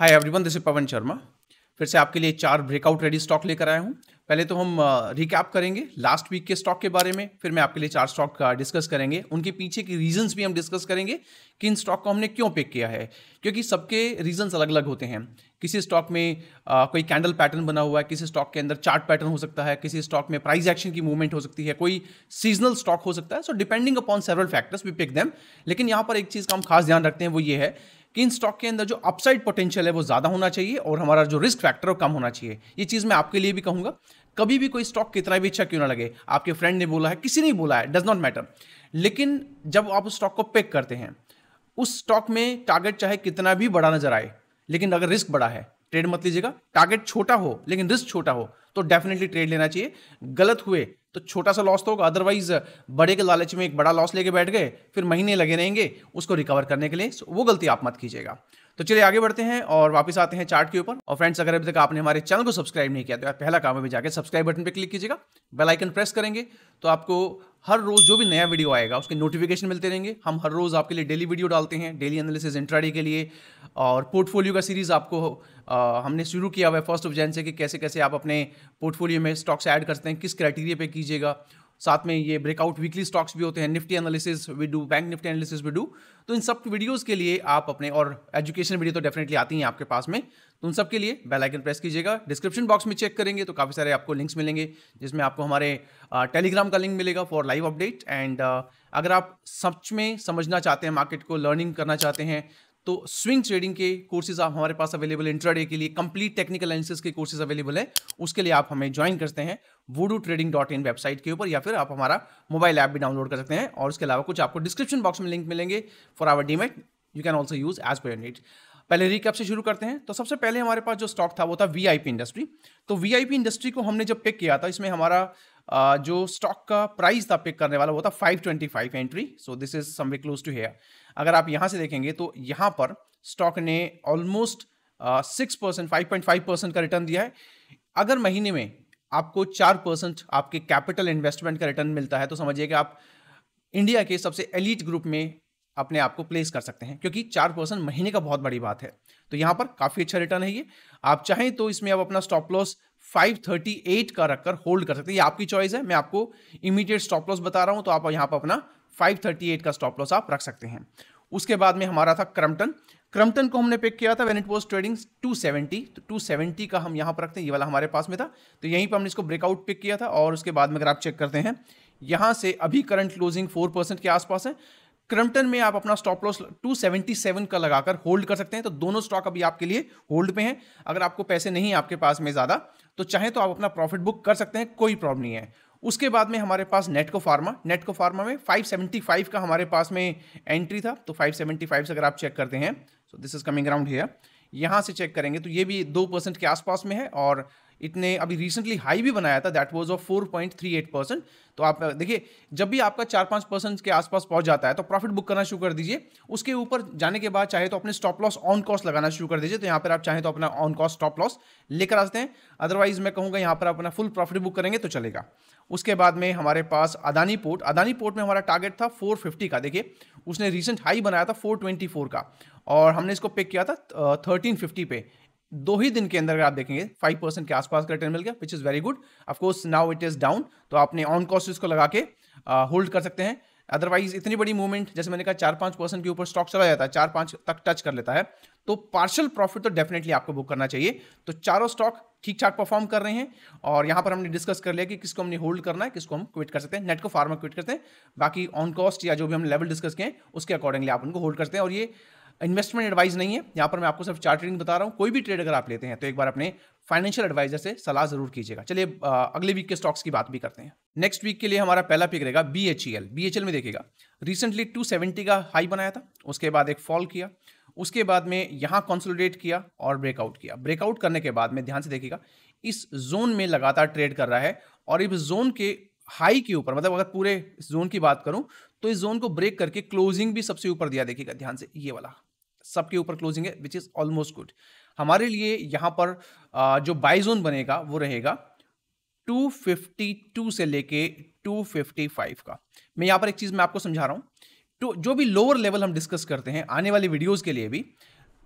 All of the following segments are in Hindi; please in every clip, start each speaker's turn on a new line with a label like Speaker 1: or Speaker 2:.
Speaker 1: hi everyone this is Pawan Sharma फिर से आपके लिए चार ब्रेकआउट रेडी स्टॉक लेकर आया हूँ पहले तो हम रिकैप करेंगे लास्ट वीक के स्टॉक के बारे में फिर मैं आपके लिए चार स्टॉक का डिस्कस करेंगे उनके पीछे की रीजंस भी हम डिस्कस करेंगे कि इन स्टॉक को हमने क्यों पिक किया है क्योंकि सबके रीजंस अलग अलग होते हैं किसी स्टॉक में आ, कोई कैंडल पैटर्न बना हुआ है किसी स्टॉक के अंदर चार्ट पैटर्न हो सकता है किसी स्टॉक में प्राइस एक्शन की मूवमेंट हो सकती है कोई सीजनल स्टॉक हो सकता है so depending upon several factors we pick them लेकिन यहाँ पर एक चीज़ का हम खास ध्यान रखते हैं वो ये है कि इन स्टॉक के अंदर जो अपसाइड पोटेंशियल है वो ज़्यादा होना चाहिए और हमारा जो रिस्क फैक्टर है कम होना चाहिए ये चीज़ मैं आपके लिए भी कहूँगा कभी भी कोई स्टॉक कितना भी अच्छा क्यों ना लगे आपके फ्रेंड ने बोला है किसी ने बोला है डज नॉट मैटर लेकिन जब आप उस स्टॉक को पिक करते हैं उस स्टॉक में टारगेट चाहे कितना भी बड़ा नजर आए लेकिन अगर रिस्क बड़ा है ट्रेड मत लीजिएगा टारगेट छोटा हो लेकिन रिस्क छोटा हो तो डेफिनेटली ट्रेड लेना चाहिए गलत हुए तो छोटा सा लॉस तो होगा अदरवाइज बड़े के लालच में एक बड़ा लॉस लेके बैठ गए फिर महीने लगे रहेंगे उसको रिकवर करने के लिए वो गलती आप मत कीजिएगा तो चलिए आगे बढ़ते हैं और वापस आते हैं चार्ट के ऊपर और फ्रेंड्स अगर अभी तक आपने हमारे चैनल को सब्सक्राइब नहीं किया तो आप पहला काम अभी जाकर सब्सक्राइब बटन पर क्लिक कीजिएगा बेलाइकन प्रेस करेंगे तो आपको हर रोज़ जो भी नया वीडियो आएगा उसके नोटिफिकेशन मिलते रहेंगे हम हर रोज़ आपके लिए डेली वीडियो डालते हैं डेली एनालिसिस इंट्राडे के लिए और पोर्टफोलियो का सीरीज़ आपको आ, हमने शुरू किया हुआ है फर्स्ट ऑफ जैन से कि कैसे कैसे आप अपने पोर्टफोलियो में स्टॉक्स ऐड करते हैं किस क्राइटेरिया पे कीजिएगा साथ में ये ब्रेकआउट वीकली स्टॉक्स भी होते हैं Nifty analysis we do bank Nifty analysis we do तो इन सब वीडियोस के लिए आप अपने और एजुकेशन वीडियो तो डेफिनेटली आती हैं आपके पास में तो उन सब के लिए बेल आइकन प्रेस कीजिएगा डिस्क्रिप्शन बॉक्स में चेक करेंगे तो काफ़ी सारे आपको लिंक्स मिलेंगे जिसमें आपको हमारे टेलीग्राम का लिंक मिलेगा फॉर लाइव अपडेट एंड अगर आप सच में समझना चाहते हैं मार्केट को लर्निंग करना चाहते हैं तो स्विंग ट्रेडिंग के कोर्सेज आप हमारे पास अवेलेबल इंट्राडे के लिए कंप्लीट टेक्निकल एनालिसिस के कोर्सेज अवेलेबल है उसके लिए आप हमें ज्वाइन करते हैं वूडू ट्रेडिंग डॉट इन वेबसाइट के ऊपर या फिर आप हमारा मोबाइल ऐप भी डाउनलोड कर सकते हैं और उसके अलावा कुछ आपको डिस्क्रिप्शन बॉक्स में लिंक मिलेंगे for our demat you can also use as per need पहले रिकअप से शुरू करते हैं तो सबसे पहले हमारे पास जो स्टॉक था वो था वीआईपी इंडस्ट्री तो वीआईपी इंडस्ट्री को हमने जब पिक किया था इसमें हमारा जो स्टॉक का प्राइस था पिक करने वाला वो था 525 entry so this is somewhere close to here अगर आप यहाँ से देखेंगे तो यहाँ पर स्टॉक ने almost six percent five point five percent का रिटर्न दिया है अगर महीने में आपको चार परसेंट आपके कैपिटल इन्वेस्टमेंट का रिटर्न मिलता है तो समझिए कि आप इंडिया के सबसे एलिट ग्रुप में अपने आप को प्लेस कर सकते हैं क्योंकि चार परसेंट महीने का बहुत बड़ी बात है तो यहाँ पर काफ़ी अच्छा रिटर्न है ये आप चाहें तो इसमें आप अपना स्टॉप लॉस 538 का रखकर होल्ड कर सकते हैं ये आपकी चॉइस है मैं आपको इमीडिएट स्टॉप लॉस बता रहा हूं तो आप यहां पर अपना 538 का स्टॉप लॉस आप रख सकते हैं उसके बाद में हमारा था क्रम्पटन क्रम्पटन को हमने पिक किया था वेन इट वॉज ट्रेडिंग 270 तो 270 का हम यहाँ पर रखते हैं ये वाला हमारे पास में था तो यहीं पर हमने इसको ब्रेकआउट पिक किया था और उसके बाद में अगर आप चेक करते हैं यहां से अभी करंट क्लोजिंग फोर परसेंट के आसपास है क्रम्पटन में आप अपना स्टॉप लॉस 277 का लगाकर होल्ड कर सकते हैं तो दोनों स्टॉक अभी आपके लिए होल्ड पे हैं अगर आपको पैसे नहीं है आपके पास में ज़्यादा तो चाहे तो आप अपना प्रॉफिट बुक कर सकते हैं कोई प्रॉब्लम नहीं है उसके बाद में हमारे पास नेटको फार्मा नेटको फार्मा में 575 का हमारे पास में एंट्री था तो 575 से अगर आप चेक करते हैं so this is coming around here यहाँ से चेक करेंगे तो ये भी दो परसेंट के आसपास में है और इतने अभी रिसेंटली हाई भी बनाया था दैट वाज ऑफ 4.38 परसेंट तो आप देखिए जब भी आपका चार पाँच परसेंट के आसपास पहुंच जाता है तो प्रॉफिट बुक करना शुरू कर दीजिए उसके ऊपर जाने के बाद चाहे तो अपने स्टॉप लॉस ऑन कॉस्ट लगाना शुरू कर दीजिए तो यहाँ पर आप चाहे तो अपना ऑन कॉस्ट स्टॉप लॉस लेकर आते हैं अदरवाइज मैं कहूँगा यहाँ पर अपना फुल प्रॉफिट बुक करेंगे तो चलेगा उसके बाद में हमारे पास अदानी पोर्ट अदानी पोर्ट में हमारा टारगेट था 450 का देखिए उसने रिसेंट हाई बनाया था 424 का और हमने इसको पिक किया था 1350 पे दो ही दिन के अंदर आप देखेंगे फाइव परसेंट के आसपास का रिटर्न मिल गया which is very good of course now it is down तो आपने ऑन कॉस्ट इसको लगा के होल्ड कर सकते हैं अदरवाइज इतनी बड़ी मूवमेंट जैसे मैंने कहा चार पांच परसेंट के ऊपर स्टॉक चला जाता है चार पांच तक टच कर लेता है तो पार्शल प्रॉफिट तो डेफिनेटली आपको बुक करना चाहिए तो चारों स्टॉक ठीक ठाक परफॉर्म कर रहे हैं और यहां पर हमने डिस्कस कर लिया कि किसको हमने होल्ड करना है किसको हम क्विट कर सकते हैं नेट को फार्मा क्विट करते हैं बाकी ऑन कॉस्ट या जो भी हम लेवल डिस्कस किए उसके अकॉर्डिंगली आप उनको होल्ड करते हैं और ये इन्वेस्टमेंट एडवाइस नहीं है यहाँ पर मैं आपको सिर्फ चार्टरिंग बता रहा हूँ कोई भी ट्रेड अगर आप लेते हैं तो एक बार अपने फाइनेंशियल एडवाइजर से सलाह जरूर कीजिएगा चलिए अगले वीक के स्टॉक्स की बात भी करते हैं नेक्स्ट वीक के लिए हमारा पहला पिक रहेगा B H E L B H L में देखिएगा रिसेंटली टू सेवेंटी का हाई बनाया था उसके बाद एक फॉल किया उसके बाद में यहाँ कॉन्सोलिडेट किया और ब्रेकआउट किया ब्रेकआउट करने के बाद में ध्यान से देखिएगा इस जोन में लगातार ट्रेड कर रहा है और इस जोन के हाई के ऊपर मतलब अगर पूरे जोन की बात करूं तो इस जोन को ब्रेक करके क्लोजिंग भी सबसे ऊपर दिया देखिएगा ध्यान से ये वाला सबके ऊपर क्लोजिंग है विच इज़ ऑलमोस्ट गुड हमारे लिए यहां पर जो बाई जोन बनेगा वो रहेगा 252 से लेके 255 का मैं यहां पर एक चीज़ मैं आपको समझा रहा हूं तो जो भी लोअर लेवल हम डिस्कस करते हैं आने वाली वीडियोस के लिए भी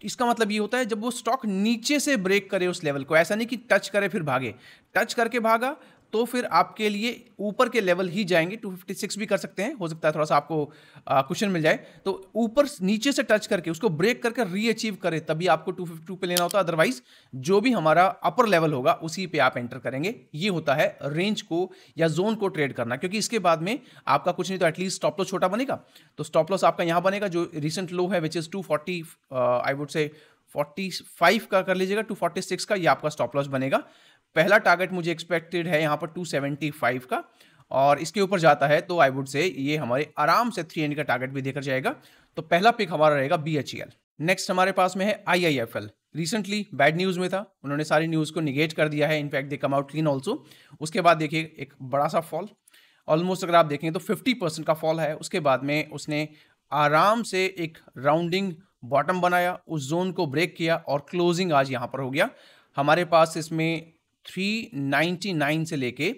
Speaker 1: इसका मतलब ये होता है जब वो स्टॉक नीचे से ब्रेक करे उस लेवल को ऐसा नहीं कि टच करे फिर भागे टच करके भागा तो फिर आपके लिए ऊपर के लेवल ही जाएंगे 256 भी कर सकते हैं हो सकता है थोड़ा सा आपको क्वेश्चन मिल जाए तो ऊपर नीचे से टच करके उसको ब्रेक करके रीअचीव करें तभी आपको 252 पे लेना होता है अदरवाइज जो भी हमारा अपर लेवल होगा उसी पे आप एंटर करेंगे ये होता है रेंज को या जोन को ट्रेड करना क्योंकि इसके बाद में आपका कुछ नहीं तो एटलीस्ट स्टॉप लॉस छोटा बनेगा तो स्टॉप लॉस आपका यहाँ बनेगा जो रिसेंट लो है which is two I would से 45 का कर लीजिएगा 246 का ये आपका स्टॉप लॉस बनेगा पहला टारगेट मुझे एक्सपेक्टेड है यहाँ पर 275 का और इसके ऊपर जाता है तो आई वुड से ये हमारे आराम से थ्री का टारगेट भी देकर जाएगा तो पहला पिक हमारा रहेगा B H E L next हमारे पास में है I I F L recently bad news में था उन्होंने सारी न्यूज़ को निगेट कर दिया है in fact they come out clean also उसके बाद देखिए एक बड़ा सा फॉल ऑलमोस्ट अगर आप देखें तो 50 परसेंट का फॉल है उसके बाद में उसने आराम से एक राउंडिंग बॉटम बनाया उस जोन को ब्रेक किया और क्लोजिंग आज यहाँ पर हो गया हमारे पास इसमें 399 से लेके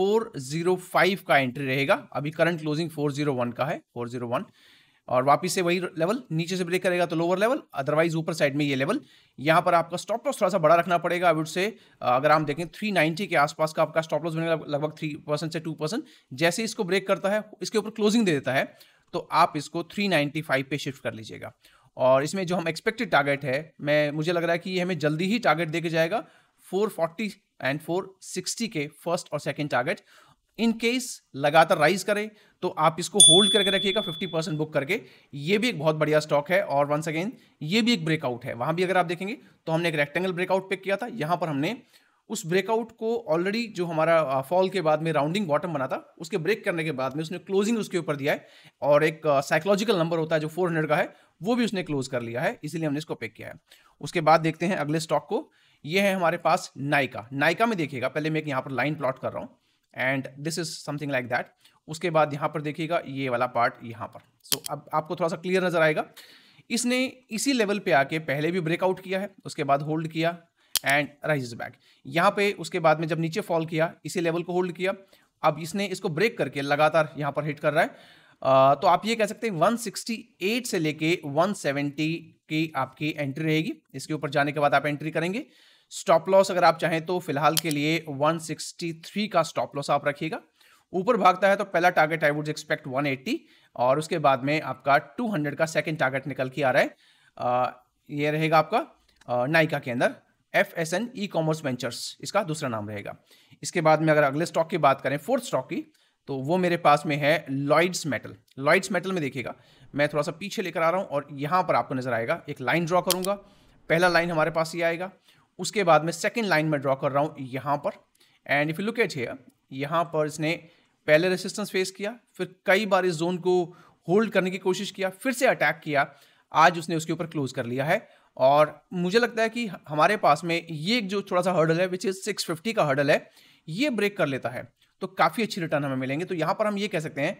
Speaker 1: 405 का एंट्री रहेगा अभी करंट क्लोजिंग 401 का है 401 और वापस से वही लेवल नीचे से ब्रेक करेगा तो लोअर लेवल अदरवाइज ऊपर साइड में ये लेवल यहाँ पर आपका स्टॉप लॉस थोड़ा सा बड़ा रखना पड़ेगा अभी से अगर हम देखें 390 के आसपास का आपका स्टॉप लॉस बनेगा लगभग थ्री परसेंट से टू परसेंट जैसे इसको ब्रेक करता है इसके ऊपर क्लोजिंग दे देता है तो आप इसको थ्री पे शिफ्ट कर लीजिएगा और इसमें जो हम एक्सपेक्टेड टारगेट है मैं मुझे लग रहा है कि ये हमें जल्दी ही टारगेट देके जाएगा 440 एंड 460 के फर्स्ट और सेकेंड टारगेट इन केस लगातार राइज करें तो आप इसको होल्ड करके रखिएगा 50 परसेंट बुक करके ये भी एक बहुत बढ़िया स्टॉक है और वंस अगेन ये भी एक ब्रेकआउट है वहां भी अगर आप देखेंगे तो हमने एक रेक्टेंगल ब्रेकआउट पिक किया था यहां पर हमने उस ब्रेकआउट को ऑलरेडी जो हमारा फॉल के बाद में राउंडिंग बॉटम बना था उसके ब्रेक करने के बाद में उसने क्लोजिंग उसके ऊपर दिया है और एक साइकोलॉजिकल नंबर होता है जो 400 का है वो भी उसने क्लोज कर लिया है इसीलिए हमने इसको पिक किया है उसके बाद देखते हैं अगले स्टॉक को ये है हमारे पास नायका नायका में देखिएगा पहले मैं एक यहाँ पर लाइन प्लॉट कर रहा हूँ and this is something like that उसके बाद यहाँ पर देखिएगा ये वाला पार्ट यहाँ पर सो so, अब आपको थोड़ा सा क्लियर नज़र आएगा इसने इसी लेवल पे आके पहले भी ब्रेकआउट किया है उसके बाद होल्ड किया एंड राइज बैक यहाँ पे उसके बाद में जब नीचे फॉल किया इसी लेवल को होल्ड किया अब इसने इसको ब्रेक करके लगातार यहाँ पर हिट कर रहा है तो आप ये कह सकते हैं 168 से लेके 170 की आपकी एंट्री रहेगी इसके ऊपर जाने के बाद आप एंट्री करेंगे स्टॉप लॉस अगर आप चाहें तो फिलहाल के लिए 163 का स्टॉप लॉस आप रखिएगा ऊपर भागता है तो पहला टारगेट आई वुड एक्सपेक्ट 180 और उसके बाद में आपका 200 का सेकंड टारगेट निकल के आ रहा है आ, ये रहेगा आपका नाइका के अंदर F S N E commerce ventures इसका दूसरा नाम रहेगा इसके बाद में अगर अगले स्टॉक की बात करें फोर्थ स्टॉक की तो वो मेरे पास में है लॉइड्स मेटल लॉइड्स मेटल में देखिएगा मैं थोड़ा सा पीछे लेकर आ रहा हूँ और यहाँ पर आपको नजर आएगा एक लाइन ड्रॉ करूँगा पहला लाइन हमारे पास ये आएगा उसके बाद में सेकेंड लाइन में ड्रॉ कर रहा हूँ यहाँ पर and if you look at here यहाँ पर इसने पहले रेसिस्टेंस फेस किया फिर कई बार इस जोन को होल्ड करने की कोशिश किया फिर से अटैक किया आज उसने उसके ऊपर क्लोज कर लिया है और मुझे लगता है कि हमारे पास में ये जो थोड़ा सा हर्डल है विच इज़ 650 का हर्डल है ये ब्रेक कर लेता है तो काफ़ी अच्छी रिटर्न हमें मिलेंगे तो यहाँ पर हम ये कह सकते हैं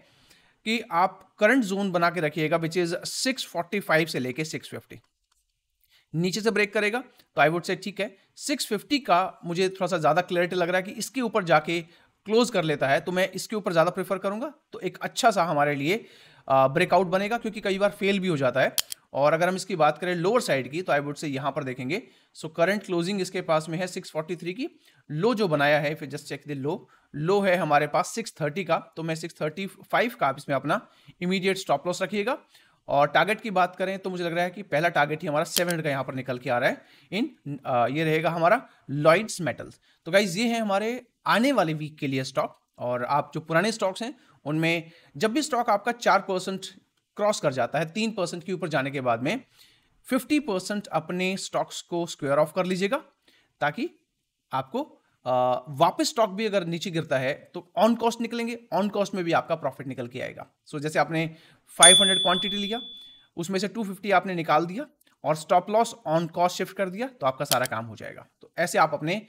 Speaker 1: कि आप करंट जोन बना के रखिएगा विच इज़ 645 से लेके 650 नीचे से ब्रेक करेगा तो आई वुड से ठीक है 650 का मुझे थोड़ा सा ज़्यादा क्लियरिटी लग रहा है कि इसके ऊपर जाके क्लोज कर लेता है तो मैं इसके ऊपर ज़्यादा प्रेफर करूँगा तो एक अच्छा सा हमारे लिए ब्रेकआउट बनेगा क्योंकि कई बार फेल भी हो जाता है और अगर हम इसकी बात करें लोअर साइड की तो आई वुड से यहाँ पर देखेंगे सो करंट क्लोजिंग इसके पास में है 643 की लो जो बनाया है फिर just check the low low है हमारे पास 630 का तो मैं 635 का आप इसमें अपना इमीडिएट स्टॉप लॉस रखिएगा और टारगेट की बात करें तो मुझे लग रहा है कि पहला टारगेट ही हमारा सेवन का यहाँ पर निकल के आ रहा है इन आ, ये रहेगा हमारा लॉइड्स मेटल्स तो गाइज ये है हमारे आने वाले वीक के लिए स्टॉक और आप जो पुराने स्टॉक्स हैं उनमें जब भी स्टॉक आपका चार परसेंट क्रॉस कर जाता है तीन परसेंट के ऊपर जाने के बाद में फिफ्टी परसेंट अपने स्टॉक्स को स्क्वेयर ऑफ कर लीजिएगा ताकि आपको वापस स्टॉक भी अगर नीचे गिरता है तो ऑन कॉस्ट निकलेंगे ऑन कॉस्ट में भी आपका प्रॉफिट निकल के आएगा सो so, जैसे आपने 500 क्वांटिटी लिया उसमें से 250 आपने निकाल दिया और stop loss on cost shift कर दिया तो आपका सारा काम हो जाएगा तो ऐसे आप अपने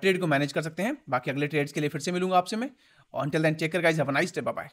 Speaker 1: ट्रेड को मैनेज कर सकते हैं बाकी अगले ट्रेड्स के लिए फिर से मिलूंगा आपसे मैं और चेक कर guys have a nice day bye